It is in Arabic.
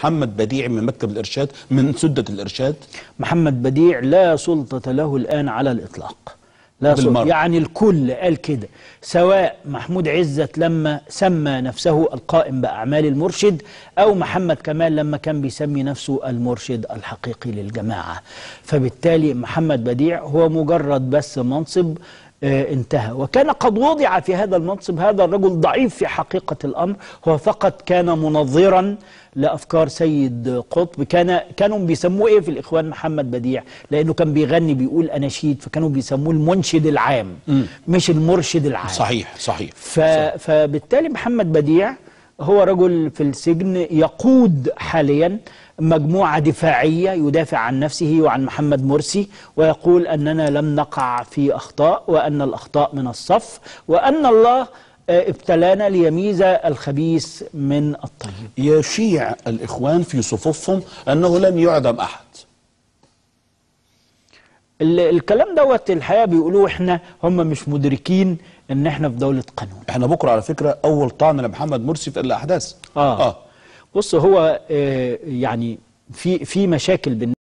محمد بديع من مكتب الإرشاد من سدة الإرشاد محمد بديع لا سلطة له الآن على الإطلاق لا سلطة يعني الكل قال كده سواء محمود عزت لما سمى نفسه القائم بأعمال المرشد أو محمد كمال لما كان بيسمي نفسه المرشد الحقيقي للجماعة فبالتالي محمد بديع هو مجرد بس منصب آه، انتهى وكان قد وضع في هذا المنصب هذا الرجل ضعيف في حقيقة الأمر هو فقط كان منظرا لأفكار سيد قطب كان كانوا بيسموه إيه في الإخوان محمد بديع لأنه كان بيغني بيقول أناشيد فكانوا بيسموه المنشد العام مش المرشد العام صحيح صحيح, صحيح. فبالتالي محمد بديع هو رجل في السجن يقود حاليا مجموعة دفاعية يدافع عن نفسه وعن محمد مرسي ويقول أننا لم نقع في أخطاء وأن الأخطاء من الصف وأن الله آه، ابتلانا ليميز الخبيث من الطيب يشيع الإخوان في صفوفهم أنه لم يعدم أحد الكلام دوت الحقيقه بيقولوه احنا هم مش مدركين ان احنا في دوله قانون احنا بكره على فكره اول طعن لمحمد مرسي في الاحداث اه, آه. بص هو آه يعني في في مشاكل بالنسبة